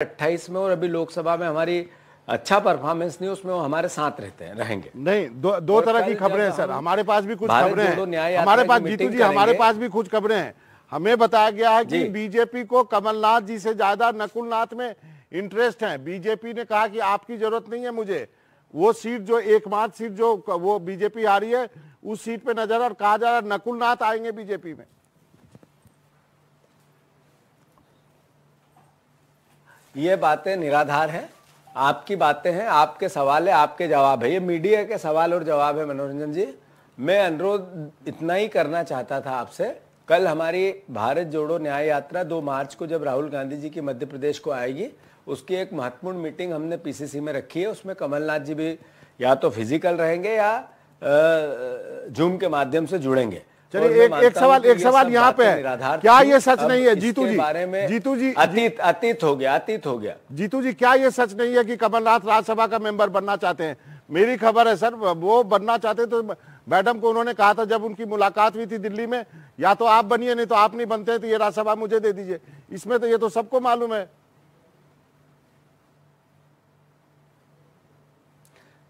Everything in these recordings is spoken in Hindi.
अट्ठाईस में और अभी लोकसभा में हमारी अच्छा परफॉर्मेंस नहीं उसमें वो हमारे साथ रहते हैं रहेंगे नहीं दो दो तरह की खबरें हैं सर हमारे पास भी कुछ खबरें हैं हमारे पास जीतू जी हमारे पास भी कुछ खबरें हैं हमें बताया गया है कि बीजेपी को कमलनाथ जी से ज्यादा नकुलनाथ में इंटरेस्ट है बीजेपी ने कहा कि आपकी जरूरत नहीं है मुझे वो सीट जो एकमात्र सीट जो वो बीजेपी आ रही है उस सीट पे नजर और कहा जा रहा है नकुलनाथ आएंगे बीजेपी में ये बातें निराधार हैं आपकी बातें हैं आपके सवाल है आपके जवाब है ये मीडिया के सवाल और जवाब है मनोरंजन जी मैं अनुरोध इतना ही करना चाहता था आपसे कल हमारी भारत जोड़ो न्याय यात्रा 2 मार्च को जब राहुल गांधी जी की मध्य प्रदेश को आएगी उसकी एक महत्वपूर्ण मीटिंग हमने पीसीसी में रखी है उसमें कमलनाथ जी भी या तो फिजिकल रहेंगे या जूम के माध्यम से जुड़ेंगे चलिए एक एक सवाल एक सवाल यहाँ पे है क्या ये सच नहीं है जीतू जी बारे में जीतू जी अतीत अतीत हो गया अतीत हो गया जीतू जी क्या ये सच नहीं है कि कमलनाथ राज्यसभा का मेंबर बनना चाहते हैं मेरी खबर है सर वो बनना चाहते तो मैडम को उन्होंने कहा था जब उनकी मुलाकात हुई थी दिल्ली में या तो आप बनिए नहीं तो आप नहीं बनते तो ये राज्यसभा मुझे दे दीजिए इसमें तो ये तो सबको मालूम है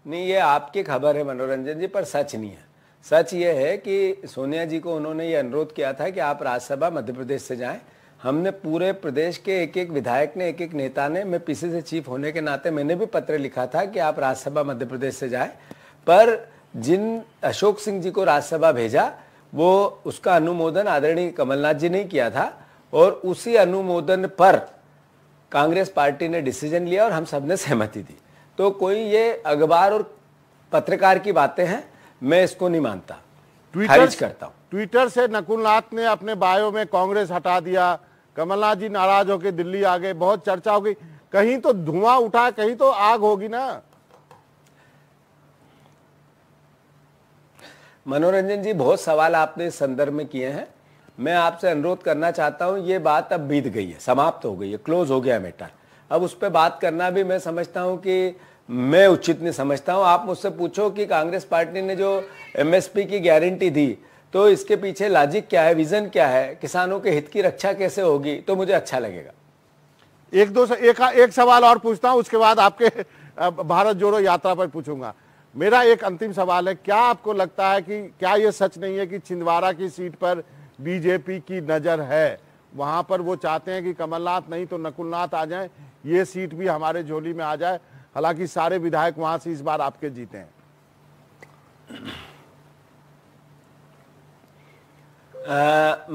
नहीं ये आपकी खबर है मनोरंजन जी पर सच नहीं है सच ये है कि सोनिया जी को उन्होंने ये अनुरोध किया था कि आप राज्यसभा मध्य प्रदेश से जाएं हमने पूरे प्रदेश के एक एक विधायक ने एक एक नेता ने मैं पीसी से चीफ होने के नाते मैंने भी पत्र लिखा था कि आप राज्यसभा मध्य प्रदेश से जाएं पर जिन अशोक सिंह जी को राज्यसभा भेजा वो उसका अनुमोदन आदरणीय कमलनाथ जी ने किया था और उसी अनुमोदन पर कांग्रेस पार्टी ने डिसीजन लिया और हम सब ने सहमति दी तो कोई ये अखबार और पत्रकार की बातें हैं मैं इसको नहीं मानता ट्विटर करता हूँ ट्विटर से नाथ ने अपने बायो में कांग्रेस हटा दिया कमलनाथ जी नाराज होकर दिल्ली आ गए बहुत चर्चा हो गई कहीं तो धुआं उठा कहीं तो आग होगी ना मनोरंजन जी बहुत सवाल आपने इस संदर्भ में किए हैं मैं आपसे अनुरोध करना चाहता हूं ये बात अब बीत गई है समाप्त हो गई है क्लोज हो गया मैटर अब उस पर बात करना भी मैं समझता हूं कि मैं उचित नहीं समझता हूँ आप मुझसे पूछो कि कांग्रेस पार्टी ने जो एमएसपी की गारंटी दी तो इसके पीछे लॉजिक क्या है विजन क्या है किसानों के हित की रक्षा कैसे होगी तो मुझे अच्छा लगेगा एक दो एक, एक सवाल और पूछता हूँ उसके बाद आपके भारत जोड़ो यात्रा पर पूछूंगा मेरा एक अंतिम सवाल है क्या आपको लगता है कि क्या ये सच नहीं है कि छिंदवाड़ा की सीट पर बीजेपी की नज़र है वहां पर वो चाहते हैं कि कमलनाथ नहीं तो नकुलनाथ आ जाए ये सीट भी हमारे झोली में आ जाए हालांकि सारे विधायक वहां से इस बार आपके जीते हैं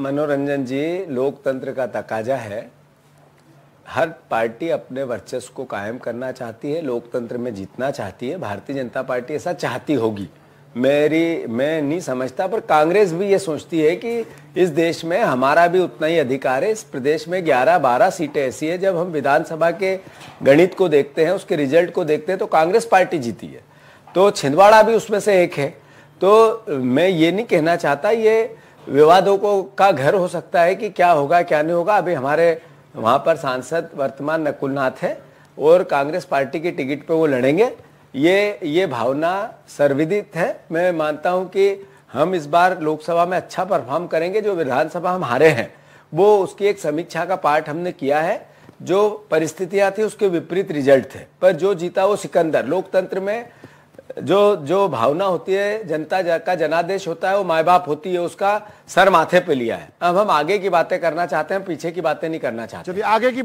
मनोरंजन जी लोकतंत्र का तकाजा है हर पार्टी अपने वर्चस्व को कायम करना चाहती है लोकतंत्र में जीतना चाहती है भारतीय जनता पार्टी ऐसा चाहती होगी मेरी मैं नहीं समझता पर कांग्रेस भी ये सोचती है कि इस देश में हमारा भी उतना ही अधिकार है इस प्रदेश में 11-12 सीटें ऐसी है जब हम विधानसभा के गणित को देखते हैं उसके रिजल्ट को देखते हैं तो कांग्रेस पार्टी जीती है तो छिंदवाड़ा भी उसमें से एक है तो मैं ये नहीं कहना चाहता ये विवादों को का घर हो सकता है कि क्या होगा क्या नहीं होगा अभी हमारे वहाँ पर सांसद वर्तमान नकुलनाथ है और कांग्रेस पार्टी की टिकट पर वो लड़ेंगे ये ये भावना सर्विदित है मैं मानता हूं कि हम इस बार लोकसभा में अच्छा परफॉर्म करेंगे जो विधानसभा हम हारे हैं वो उसकी एक समीक्षा का पार्ट हमने किया है जो परिस्थितियां थी उसके विपरीत रिजल्ट थे पर जो जीता वो सिकंदर लोकतंत्र में जो जो भावना होती है जनता का जनादेश होता है वो माए बाप होती है उसका सर माथे पे लिया है अब हम आगे की बातें करना चाहते हैं पीछे की बातें नहीं करना चाहते आगे की